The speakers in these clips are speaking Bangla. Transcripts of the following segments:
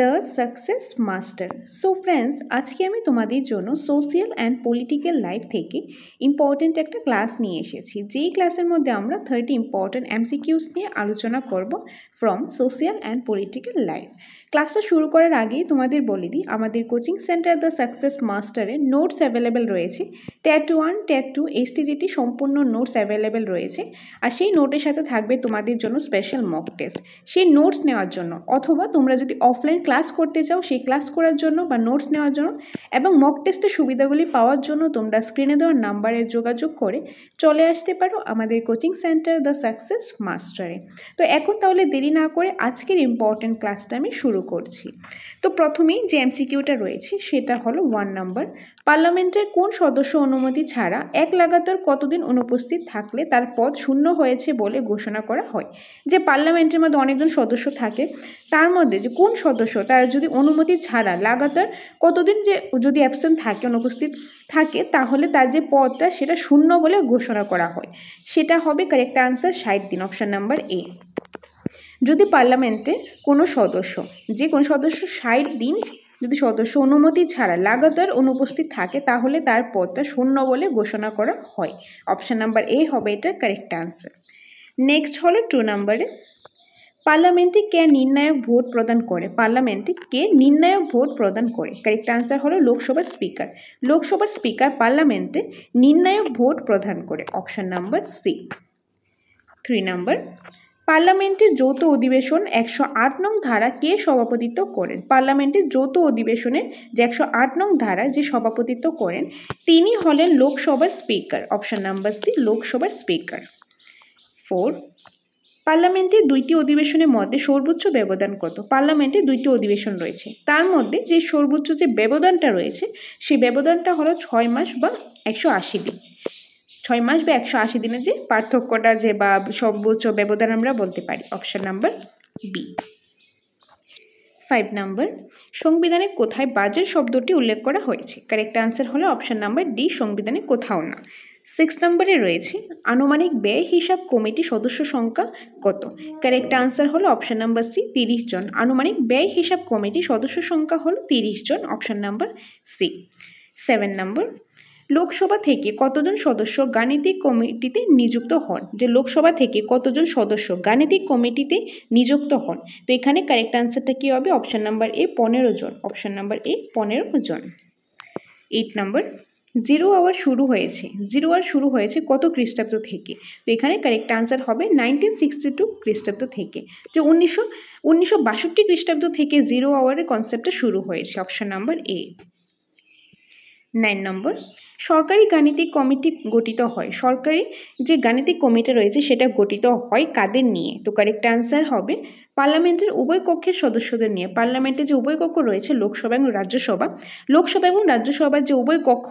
the success master so friends আজকে আমি তোমাদের জন্য সোশিয়াল অ্যান্ড পলিটিক্যাল লাইফ থেকে ইম্পর্ট্যান্ট একটা ক্লাস নিয়ে এসেছি যেই ক্লাসের মধ্যে আমরা থার্টি ইম্পর্ট্যান্ট এমসিকিউস নিয়ে আলোচনা করব from social and political life ক্লাসটা শুরু করার আগেই তোমাদের বলে দিই আমাদের কোচিং সেন্টার দ্য সাকসেস মাস্টারে নোটস অ্যাভেলেবেল রয়েছে ট্যাট ওয়ান ট্যাট টু এস জিটি সম্পূর্ণ নোটস অ্যাভেলেবেল রয়েছে আর সেই নোটের সাথে থাকবে তোমাদের জন্য স্পেশাল মক টেস্ট সেই নোটস নেওয়ার জন্য অথবা তোমরা যদি অফলাইন অফলাইন ক্লাস করতে চাও সেই ক্লাস করার জন্য বা নোটস নেওয়ার জন্য এবং মক টেস্টের সুবিধাগুলি পাওয়ার জন্য তোমরা স্ক্রিনে দেওয়ার নাম্বারে যোগাযোগ করে চলে আসতে পারো আমাদের কোচিং সেন্টার দ্য সাকসেস মাস্টারে তো এখন তাহলে দেরি না করে আজকের ইম্পর্ট্যান্ট ক্লাসটা আমি শুরু করছি তো প্রথমেই যে এমসিকিউটা রয়েছে সেটা হলো ওয়ান নাম্বার পার্লামেন্টের কোন সদস্য অনুমতি ছাড়া এক লাগাতার কতদিন অনুপস্থিত থাকলে তার পদ শূন্য হয়েছে বলে ঘোষণা করা হয় যে পার্লামেন্টের মধ্যে অনেকজন সদস্য থাকে তার মধ্যে যে কোন সদস্য সদস্য তার যদি অনুমতি ছাড়া লাগাতার কতদিন যে যদি অ্যাবসেন্ট থাকে অনুপস্থিত থাকে তাহলে তার যে পদটা সেটা শূন্য বলে ঘোষণা করা হয় সেটা হবে কারেক্ট আনসার ষাট দিন অপশান নাম্বার এ যদি পার্লামেন্টে কোনো সদস্য যে কোনো সদস্য ষাট দিন যদি সদস্য অনুমতি ছাড়া লাগাতার অনুপস্থিত থাকে তাহলে তার পদটা শূন্য বলে ঘোষণা করা হয় অপশান নাম্বার এ হবে এটা কারেক্ট আনসার নেক্সট হলো টু নাম্বারে পার্লামেন্টে কে নির্ণায়ক ভোট প্রদান করে পার্লামেন্টে কে নির্ণায়ক ভোট প্রদান করে কারেক্ট আনসার হলো লোকসভার স্পিকার লোকসভার স্পিকার পার্লামেন্টে নির্ণায়ক ভোট প্রদান করে option number C three number পার্লামেন্টের যৌথ অধিবেশন একশো আট নং ধারা কে সভাপতিত্ব করেন পার্লামেন্টের যৌথ অধিবেশনের যে একশো আট নং ধারা যে সভাপতিত্ব করেন তিনি হলেন লোকসভার স্পিকার অপশান নাম্বার সি লোকসভার স্পিকার ফোর পার্লামেন্টে দুইটি অধিবেশনের মধ্যে সর্বোচ্চ ব্যবধান কত পার্লামেন্টে দুইটি অধিবেশন রয়েছে তার মধ্যে যে সর্বোচ্চ যে ব্যবধানটা রয়েছে সেই ব্যবধানটা হলো ছয় মাস বা একশো আশি দিন ছয় মাস বা একশো আশি দিনের যে পার্থক্যটা যে বা সর্বোচ্চ ব্যবধান আমরা বলতে পারি option number B five number সংবিধানে কোথায় বাজেট শব্দটি উল্লেখ করা হয়েছে কারেক্ট আনসার হলো অপশান নাম্বার ডি সংবিধানে কোথাও না সিক্স নম্বরে রয়েছে আনুমানিক ব্যয় হিসাব কমিটি সদস্য সংখ্যা কত কারেক্ট আনসার হলো অপশান নাম্বার সি তিরিশ জন আনুমানিক ব্যয় হিসাব কমিটি সদস্য সংখ্যা হলো তিরিশ জন অপশান নাম্বার সি সেভেন নম্বর লোকসভা থেকে কতজন সদস্য গাণিতিক কমিটিতে নিযুক্ত হন যে লোকসভা থেকে কতজন সদস্য গাণিতিক কমিটিতে নিযুক্ত হন তো এখানে কারেক্ট আনসারটা কী হবে অপশান নাম্বার এ পনেরো জন অপশান নাম্বার এ পনেরো জন এইট নম্বর জিরো আওয়ার শুরু হয়েছে জিরো আওয়ার শুরু হয়েছে কত খ্রিস্টাব্দ থেকে তো এখানে কারেক্ট আনসার হবে নাইনটিন সিক্সটি টু খ্রিস্টাব্দ থেকে যে উনিশশো উনিশশো বাষট্টি খ্রিস্টাব্দ থেকে জিরো আওয়ারের কনসেপ্টটা শুরু হয়েছে অপশান নাম্বার এ নাইন নম্বর সরকারি গাণিতিক কমিটি গঠিত হয় সরকারি যে গাণিতিক কমিটি রয়েছে সেটা গঠিত হয় কাদের নিয়ে তো কারেক্ট অ্যান্সার হবে পার্লামেন্টের উভয় কক্ষের সদস্যদের নিয়ে পার্লামেন্টে যে উভয় কক্ষ রয়েছে লোকসভা এবং রাজ্যসভা লোকসভা এবং রাজ্যসভার যে উভয় কক্ষ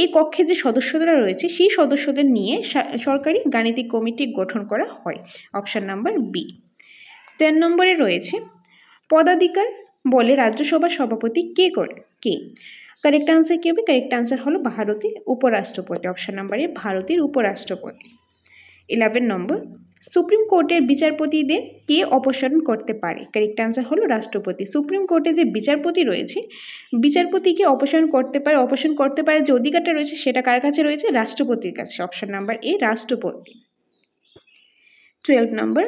এই কক্ষে যে সদস্যরা রয়েছে সেই সদস্যদের নিয়ে সরকারি গাণিতিক কমিটি গঠন করা হয় অপশান নাম্বার বি তের নম্বরে রয়েছে পদাধিকার বলে রাজ্যসভা সভাপতি কে করে কে কারেক্ট আনসার কী হবে কারেক্ট আনসার হলো ভারতের উপরাষ্ট্রপতি অপশান নাম্বারে ভারতের উপরাষ্ট্রপতি ইলেভেন নম্বর সুপ্রিম কোর্টের বিচারপতিদের কে অপসারণ করতে পারে কারেক্ট আনসার হলো রাষ্ট্রপতি সুপ্রিম কোর্টে যে বিচারপতি রয়েছে বিচারপতিকে অপসারণ করতে পারে অপসারণ করতে পারে যে অধিকারটা রয়েছে সেটা কার কাছে রয়েছে রাষ্ট্রপতির কাছে অপশান নাম্বার এ রাষ্ট্রপতি টুয়েলভ নম্বর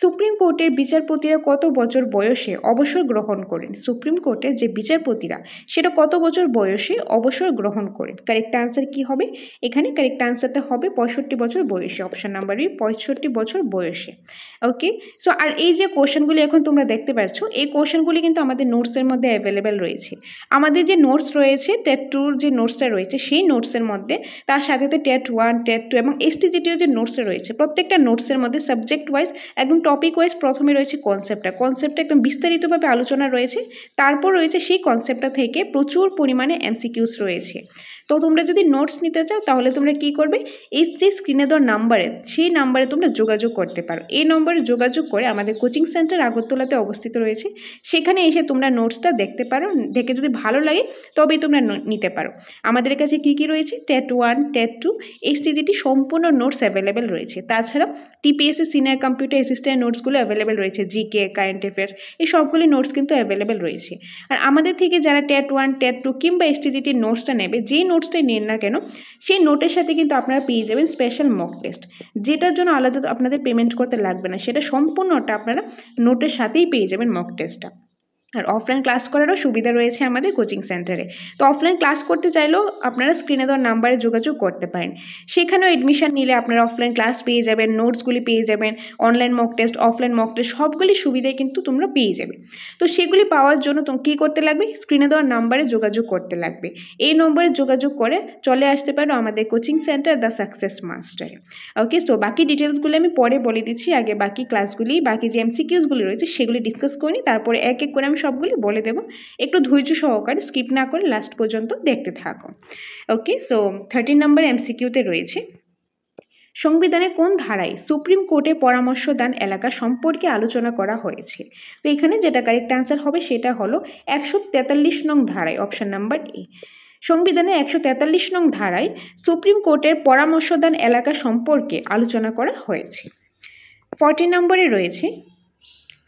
সুপ্রিম কোর্টের বিচারপতিরা কত বছর বয়সে অবসর গ্রহণ করেন সুপ্রিম কোর্টের যে বিচারপতিরা সেটা কত বছর বয়সে অবসর গ্রহণ করেন কারেক্ট আনসার কি হবে এখানে কারেক্ট আনসারটা হবে পঁয়ষট্টি বছর বয়সে অপশান নাম্বার বি পঁয়ষট্টি বছর বয়সে ওকে সো আর এই যে কোশ্চেনগুলি এখন তোমরা দেখতে পাচ্ছ এই কোশ্চেনগুলি কিন্তু আমাদের নোটসের মধ্যে অ্যাভেলেবেল রয়েছে আমাদের যে নোটস রয়েছে টেট টুর যে নোটসটা রয়েছে সেই নোটসের মধ্যে তার সাথে টেট ওয়ান টেট টু এবং এসটিজিটিও যে নোটস রয়েছে প্রত্যেকটা নোটসের মধ্যে সাবজেক্ট ওয়াইজ একদম টপিক ওয়াইজ প্রথমে রয়েছে কনসেপ্টটা কনসেপ্টটা একদম বিস্তারিতভাবে আলোচনা রয়েছে তারপর রয়েছে সেই কনসেপ্টটা থেকে প্রচুর পরিমাণে এমসিকিউস রয়েছে তো তোমরা যদি নোটস নিতে চাও তাহলে তোমরা কি করবে এই যে স্ক্রিনে দেওয়ার নাম্বারে সেই নাম্বারে তোমরা যোগাযোগ করতে পারো এই নম্বরে যোগাযোগ করে আমাদের কোচিং সেন্টার আগরতলাতে অবস্থিত রয়েছে সেখানে এসে তোমরা নোটসটা দেখতে পারো দেখে যদি ভালো লাগে তবে তোমরা নিতে পারো আমাদের কাছে কি কি রয়েছে TET one TET two HTGT সম্পূর্ণ নোটস অ্যাভেলেবেল রয়েছে তাছাড়া টিপিএসসি সিনিয়র কম্পিউটার অ্যাসিস্ট্যান্ট যে নোটসগুলো অ্যাভেলেবেল রয়েছে জিকে কারেন্ট অ্যাফেয়ার্স এই সবগুলি নোটস কিন্তু অ্যাভেলেবেল রয়েছে আর আমাদের থেকে যারা টেট ওয়ান টেট টু কিংবা এসটিজিটির নোটসটা নেবে যেই নোটসটাই নেন না কেন সেই নোটের সাথে কিন্তু আপনারা পেয়ে যাবেন স্পেশাল মক টেস্ট যেটার জন্য আলাদা আপনাদের পেমেন্ট করতে লাগবে না সেটা সম্পূর্ণটা আপনারা নোটের সাথেই পেয়ে যাবেন মক টেস্টটা আর অফলাইন ক্লাস করারও সুবিধা রয়েছে আমাদের কোচিং সেন্টারে তো অফলাইন ক্লাস করতে চাইলেও আপনারা স্ক্রিনে দেওয়ার নাম্বারে যোগাযোগ করতে পারেন সেখানেও এডমিশন নিলে আপনারা অফলাইন ক্লাস পেয়ে যাবেন নোটসগুলি পেয়ে যাবেন online mock test offline mock test সবগুলি সুবিধাই কিন্তু তোমরা পেয়ে যাবে তো সেগুলি পাওয়ার জন্য তুমি কী করতে লাগবে স্ক্রিনে দেওয়ার নাম্বারে যোগাযোগ করতে লাগবে এই নম্বরে যোগাযোগ করে চলে আসতে পারো আমাদের কোচিং সেন্টার দ্য সাকসেস মাস্টারে ওকে সো বাকি ডিটেলসগুলি আমি পরে বলে দিচ্ছি আগে বাকি ক্লাসগুলি বাকি যে এমসিকিউসগুলি রয়েছে সেগুলি ডিসকাস করি তারপরে এক এক করে আমি সবগুলি বলে দেব একটু ধৈর্য সহকারে স্কিপ না করে লাস্ট পর্যন্ত দেখতে থাকো ওকে সো থার্টিন নাম্বার এমসিকিউতে রয়েছে সংবিধানে কোন ধারায় সুপ্রিম কোর্টের পরামর্শ দান এলাকা সম্পর্কে আলোচনা করা হয়েছে তো এখানে যেটা কারেক্ট অ্যান্সার হবে সেটা হলো একশো তেতাল্লিশ নং ধারায় অপশান নাম্বার এ সংবিধানের একশো তেতাল্লিশ নং ধারায় সুপ্রিম কোর্টের পরামর্শদান এলাকা সম্পর্কে আলোচনা করা হয়েছে ফর্টি নম্বরে রয়েছে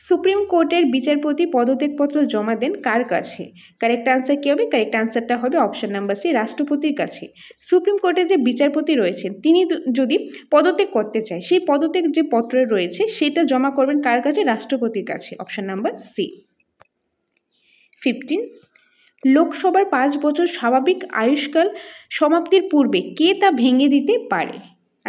সুপ্রিম কোর্টের বিচারপতি পদত্যাগপত্র জমা দেন কার কাছে কারেক্ট আনসার কী হবে কারেক্ট আনসারটা হবে অপশান নাম্বার সি রাষ্ট্রপতির কাছে সুপ্রিম কোর্টের যে বিচারপতি রয়েছেন তিনি যদি পদত্যাগ করতে চায় সেই পদত্যাগ যে পত্র রয়েছে সেটা জমা করবেন কার কাছে রাষ্ট্রপতির কাছে অপশান নাম্বার সি ফিফটিন লোকসভার পাঁচ বছর স্বাভাবিক আয়ুষ্কাল সমাপ্তির পূর্বে কে তা ভেঙে দিতে পারে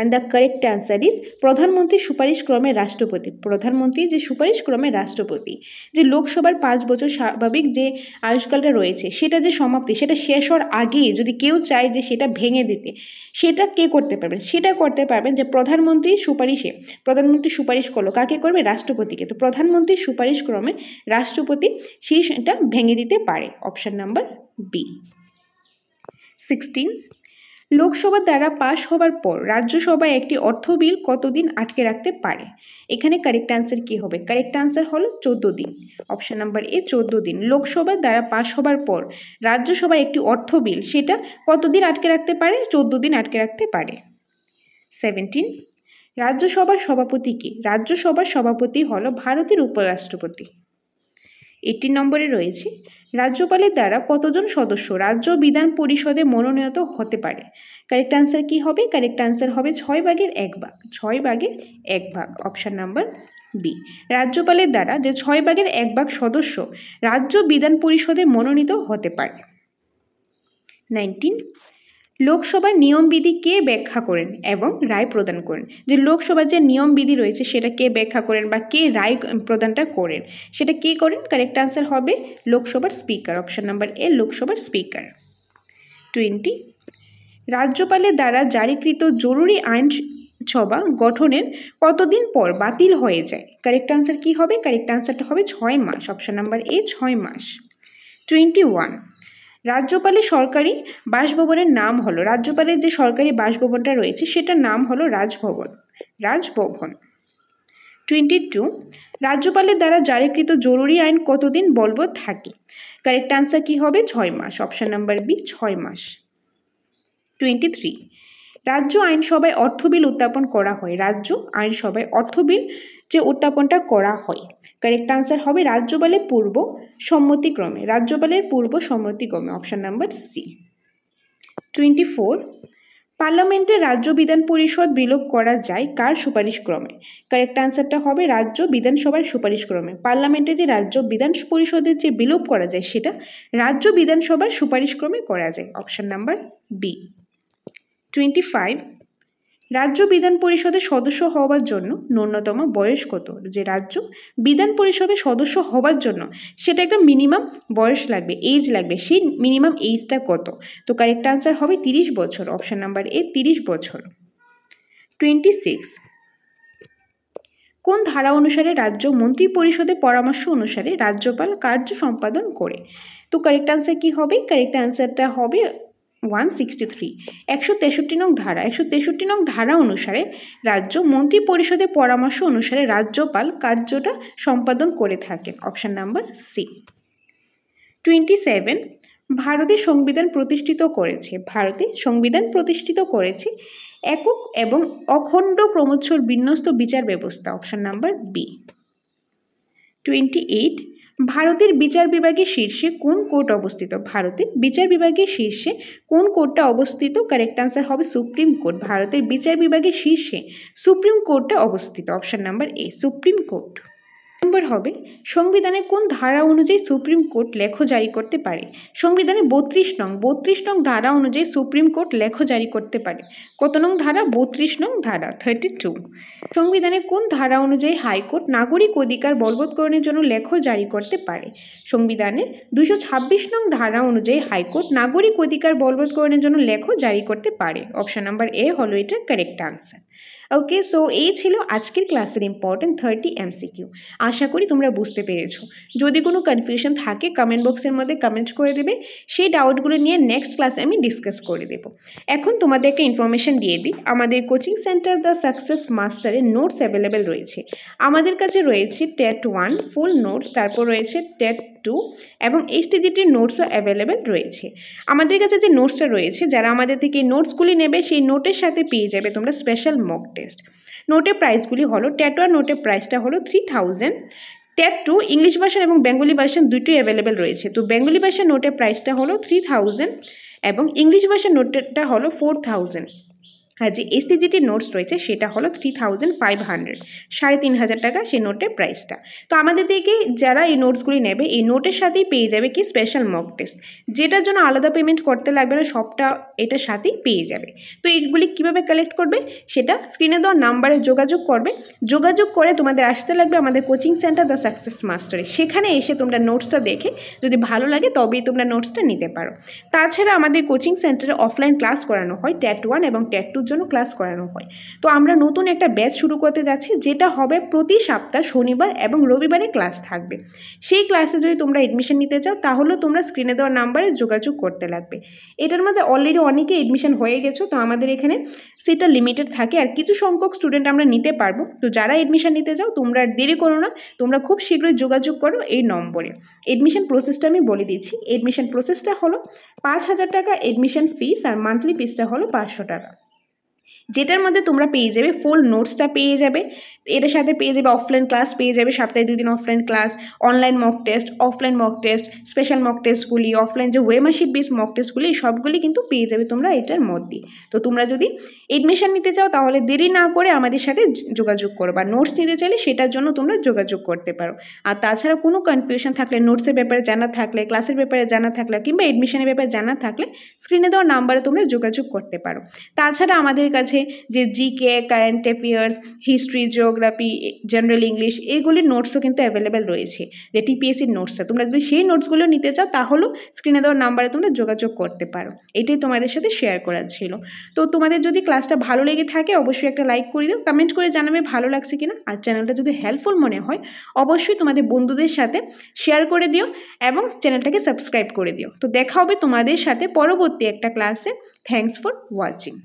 and the correct answer is প্রধানমন্ত্রী সুপারিশ ক্রমে রাষ্ট্রপতি প্রধানমন্ত্রী যে সুপারিশ ক্রমে রাষ্ট্রপতি যে লোকসভার পাঁচ বছর স্বাভাবিক যে আয়ুষ্কালটা রয়েছে সেটা যে সমাপ্তি সেটা শেষ হওয়ার আগেই যদি কেউ চায় যে সেটা ভেঙে দিতে সেটা কে করতে পারবেন সেটা করতে পারবেন যে প্রধানমন্ত্রী সুপারিশে প্রধানমন্ত্রী সুপারিশ করলো কাকে করবে রাষ্ট্রপতিকে তো প্রধানমন্ত্রীর সুপারিশ ক্রমে রাষ্ট্রপতি সেটা ভেঙে দিতে পারে option number B sixteen Lok Sabha দ্বারা পাশ হবার পর রাজ্যসভায় একটি অর্থ বিল কতদিন আটকে রাখতে পারে এখানে কারেক্ট আনসার কী হবে কারেক্ট আনসার হলো চোদ্দ দিন অপশন নাম্বার এ চোদ্দ দিন লোকসভা দ্বারা পাশ হবার পর রাজ্যসভায় একটি অর্থ বিল সেটা কতদিন আটকে রাখতে পারে চোদ্দ দিন আটকে রাখতে পারে সেভেন্টিন রাজ্যসভার সভাপতি কি রাজ্যসভার সভাপতি হলো ভারতের উপরাষ্ট্রপতি এটি নম্বরে রয়েছে রাজ্যপালের দ্বারা কতজন সদস্য রাজ্য বিধান পরিষদে মনোনীত হতে পারে কারেক্ট অ্যান্সার কি হবে কারেক্ট অ্যান্সার হবে ছয় ভাগের এক ভাগ ছয় ভাগের এক ভাগ অপশান নাম্বার বি রাজ্যপালের দ্বারা যে ছয় ভাগের এক ভাগ সদস্য রাজ্য বিধান পরিষদে মনোনীত হতে পারে নাইনটিন লোকসভার নিয়মবিধি কে ব্যাখ্যা করেন এবং রায় প্রদান করেন যে লোকসভার যে নিয়মবিধি রয়েছে সেটা কে ব্যাখ্যা করেন বা কে রায় প্রদানটা করেন সেটা কে করেন কারেক্ট আনসার হবে লোকসভার স্পিকার অপশান নাম্বার এ লোকসভার স্পিকার টোয়েন্টি রাজ্যপালের দ্বারা জারিকৃত জরুরি আইন সভা গঠনের কতদিন পর বাতিল হয়ে যায় কারেক্ট আনসার কী হবে কারেক্ট আনসারটা হবে ছয় মাস অপশান নাম্বার এ ছয় মাস টোয়েন্টি ওয়ান রাজ্যপালের সরকারি বাসভবনের নাম হলো রাজ্যপালের যে সরকারি বাসভবনটা রয়েছে সেটার নাম হলো রাজভবন রাজভবন টোয়েন্টি টু রাজ্যপালের দ্বারা জারিকৃত জরুরি আইন কতদিন বলব থাকে কারেক্ট আনসার কী হবে ছয় মাস অপশান নাম্বার বি ছয় মাস টোয়েন্টি থ্রি রাজ্য আইনসভায় অর্থ বিল উত্থাপন করা হয় রাজ্য আইনসভায় অর্থ বিল যে উত্থাপনটা করা হয় কারেক্ট আনসার হবে রাজ্যপালের পূর্ব সম্মতিক্রমে রাজ্যপালের পূর্ব সম্মতিক্রমে option number C twenty four পার্লামেন্টে রাজ্য বিধান পরিষদ বিলোপ করা যায় কার সুপারিশক্রমে কারেক্ট আনসারটা হবে রাজ্য বিধানসভার সুপারিশক্রমে পার্লামেন্টে যে রাজ্য বিধান পরিষদের যে বিলোপ করা যায় সেটা রাজ্য বিধানসভার সুপারিশক্রমে করা যায় option number B twenty five রাজ্য বিধান পরিষদের সদস্য হওয়ার জন্য ন্যূনতম বয়স কত যে রাজ্য বিধান পরিষদের সদস্য হওয়ার জন্য সেটা একটা মিনিমাম বয়স লাগবে এজ লাগবে সেই মিনিমাম এজটা কত তো কারেক্ট আনসার হবে তিরিশ বছর অপশান নাম্বার এ তিরিশ বছর টোয়েন্টি সিক্স কোন ধারা অনুসারে রাজ্য মন্ত্রী পরিষদের পরামর্শ অনুসারে রাজ্যপাল কার্য সম্পাদন করে তো কারেক্ট আনসার কি হবে কারেক্ট আনসারটা হবে ওয়ান সিক্সটি থ্রি একশো তেষট্টি নং ধারা একশো তেষট্টি নং ধারা অনুসারে রাজ্য মন্ত্রী পরিষদের পরামর্শ অনুসারে রাজ্যপাল কার্যটা সম্পাদন করে থাকেন option number C twenty seven ভারতে সংবিধান প্রতিষ্ঠিত করেছে ভারতে সংবিধান প্রতিষ্ঠিত করেছে একক এবং অখণ্ড ক্রমোচ্ছর বিন্যস্ত বিচার ব্যবস্থা option number B twenty eight ভারতের বিচার বিভাগের শীর্ষে কোন কোর্ট অবস্থিত ভারতের বিচার বিভাগের শীর্ষে কোন কোর্টটা অবস্থিত কারেক্ট আনসার হবে সুপ্রিম কোর্ট ভারতের বিচার বিভাগের শীর্ষে সুপ্রিম কোর্টটা অবস্থিত option number A supreme court নম্বর হবে সংবিধানে কোন ধারা অনুযায়ী সুপ্রিম কোর্ট লেখো জারি করতে পারে সংবিধানে বত্রিশ নং বত্রিশ নং ধারা অনুযায়ী সুপ্রিম কোর্ট লেখো জারি করতে পারে কত নং ধারা বত্রিশ নং ধারা থার্টি টু সংবিধানে কোন ধারা অনুযায়ী হাইকোর্ট নাগরিক অধিকার বলবৎকরণের জন্য লেখো জারি করতে পারে সংবিধানে দুশো ছাব্বিশ নং ধারা অনুযায়ী হাইকোর্ট নাগরিক অধিকার বলবৎকরণের জন্য লেখো জারি করতে পারে অপশান নাম্বার এ হলো এটা কারেক্ট আনসার ওকে সো এই ছিল আজকের ক্লাসের ইম্পর্টেন্ট থার্টি এমসিকিউ আশা করি তোমরা বুঝতে পেরেছো যদি কোনো কনফিউশন থাকে কমেন্ট বক্সের মধ্যে কমেন্ট করে দেবে সেই ডাউটগুলো নিয়ে নেক্সট ক্লাসে আমি ডিসকাস করে দেবো এখন তোমাদের একটা ইনফরমেশান দিয়ে দিই আমাদের কোচিং সেন্টার দ্য সাকসেস মাস্টারের নোটস অ্যাভেলেবেল রয়েছে আমাদের কাছে রয়েছে টেট ওয়ান ফুল নোটস তারপর রয়েছে টেট টু এবং এইচটিজিটির নোটসও অ্যাভেলেবেল রয়েছে আমাদের কাছে যে নোটসটা রয়েছে যারা আমাদের থেকে নোটসগুলি নেবে সেই নোটের সাথে পেয়ে যাবে তোমরা স্পেশাল মক টেস্ট নোটের প্রাইসগুলি হলো আর নোটের প্রাইসটা হলো three thousand TET two English version এবং বেঙ্গলি ভার্সন দুটোই অ্যাভেলেবেল রয়েছে তো বেঙ্গলি ভার্সন নোটের প্রাইসটা হলো থ্রি থাউজেন্ড এবং ইংলিশ ভার্সন নোটেরটা হলো ফোর থাউজেন্ড হ্যাঁ যে এসটিজি যে নোটস রয়েছে সেটা হলো থ্রি থাউজেন্ড ফাইভ হান্ড্রেড সাড়ে তিন হাজার টাকা সেই নোটের প্রাইসটা তো আমাদের দিকে যারা এই নোটসগুলি নেবে এই নোটের সাথেই পেয়ে যাবে কি স্পেশাল মক টেস্ট যেটার জন্য আলাদা পেমেন্ট করতে লাগবে না সবটা এটার সাথেই পেয়ে যাবে তো এইগুলি কিভাবে কালেক্ট করবে সেটা স্ক্রিনে দেওয়া নাম্বারে যোগাযোগ করবে যোগাযোগ করে তোমাদের আসতে লাগবে আমাদের কোচিং সেন্টার দ্য সাকসেস মাস্টারে সেখানে এসে তোমরা নোটসটা দেখে যদি ভালো লাগে তবেই তোমরা নোটসটা নিতে পারো তাছাড়া আমাদের কোচিং সেন্টারে অফলাইন ক্লাস করানো হয় ট্যাট ওয়ান এবং ট্যাট টু জন্য ক্লাস করানো হয় তো আমরা নতুন একটা ব্যাচ শুরু করতে যাচ্ছি যেটা হবে প্রতি সপ্তাহ শনিবার এবং রবিবারে ক্লাস থাকবে সেই ক্লাসে যদি তোমরা এডমিশন নিতে চাও তাহলেও তোমরা স্ক্রিনে দেওয়ার নাম্বারে যোগাযোগ করতে লাগবে এটার মধ্যে অলরেডি অনেকে এডমিশন হয়ে গেছো তো আমাদের এখানে সেটা লিমিটেড থাকে আর কিছু সংখ্যক স্টুডেন্ট আমরা নিতে পারবো তো যারা এডমিশন নিতে চাও তোমরা দেরি করো না তোমরা খুব শীঘ্রই যোগাযোগ করো এই নম্বরে এডমিশন প্রসেসটা আমি বলে দিচ্ছি এডমিশন প্রসেসটা হলো পাঁচ হাজার টাকা এডমিশন ফিস আর মান্থলি ফিসটা হলো পাঁচশো টাকা যেটার মধ্যে তোমরা পেয়ে যাবে ফুল নোটসটা পেয়ে যাবে এটার সাথে পেয়ে যাবে অফলাইন ক্লাস পেয়ে যাবে সপ্তাহে দুই দিন offline class online mock test offline mock test special mock টেস্টগুলি অফলাইন যে ওয়েমারশিপ বেস মক টেস্টগুলি সবগুলি কিন্তু পেয়ে যাবে তোমরা এটার মধ্যে তো তোমরা যদি এডমিশান নিতে চাও তাহলে দেরি না করে আমাদের সাথে যোগাযোগ করো বা নোটস নিতে চাইলে সেটার জন্য তোমরা যোগাযোগ করতে পারো আর তাছাড়া কোনো কনফিউশন থাকলে নোটসের ব্যাপারে জানা থাকলে ক্লাসের ব্যাপারে জানা থাকলে কিংবা এডমিশনের ব্যাপারে জানা থাকলে স্ক্রিনে দেওয়ার নাম্বারে তোমরা যোগাযোগ করতে পারো তাছাড়া আমাদের কাছে যে GK current affairs history geography general English এইগুলির নোটসও কিন্তু অ্যাভেলেবেল রয়েছে যে টিপিএসসির নোটসটা তোমরা যদি সেই নোটসগুলো নিতে চাও তাহলেও স্ক্রিনে দেওয়ার নাম্বারে তোমরা যোগাযোগ করতে পারো এটাই তোমাদের সাথে শেয়ার করার ছিল তো তোমাদের যদি ক্লাসটা ভালো লেগে থাকে অবশ্যই একটা লাইক করে দিও কমেন্ট করে জানাবে ভালো লাগছে কিনা আর চ্যানেলটা যদি হেল্পফুল মনে হয় অবশ্যই তোমাদের বন্ধুদের সাথে শেয়ার করে দিও এবং চ্যানেলটাকে সাবস্ক্রাইব করে দিও তো দেখা হবে তোমাদের সাথে পরবর্তী একটা ক্লাসে থ্যাংকস ফর ওয়াচিং